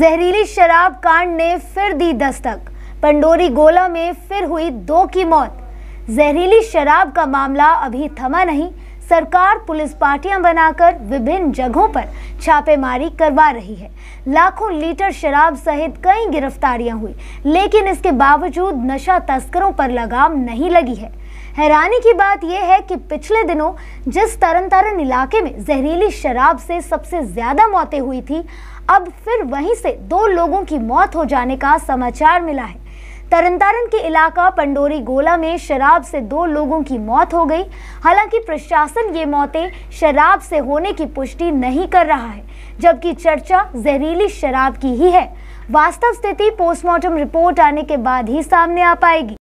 जहरीली शराब कांड ने फिर दी दस्तक पंडोरी गोला में फिर हुई दो की मौत जहरीली शराब का मामला अभी थमा नहीं सरकार पुलिस पार्टियां बनाकर विभिन्न जगहों पर छापेमारी करवा रही है लाखों लीटर शराब सहित कई गिरफ्तारियां हुई लेकिन इसके बावजूद नशा तस्करों पर लगाम नहीं लगी है हैरानी की बात यह है कि पिछले दिनों जिस तरन तारण इलाके में जहरीली शराब से सबसे ज़्यादा मौतें हुई थी अब फिर वहीं से दो लोगों की मौत हो जाने का समाचार मिला है तरन के इलाका पंडोरी गोला में शराब से दो लोगों की मौत हो गई हालांकि प्रशासन ये मौतें शराब से होने की पुष्टि नहीं कर रहा है जबकि चर्चा जहरीली शराब की ही है वास्तव स्थिति पोस्टमार्टम रिपोर्ट आने के बाद ही सामने आ पाएगी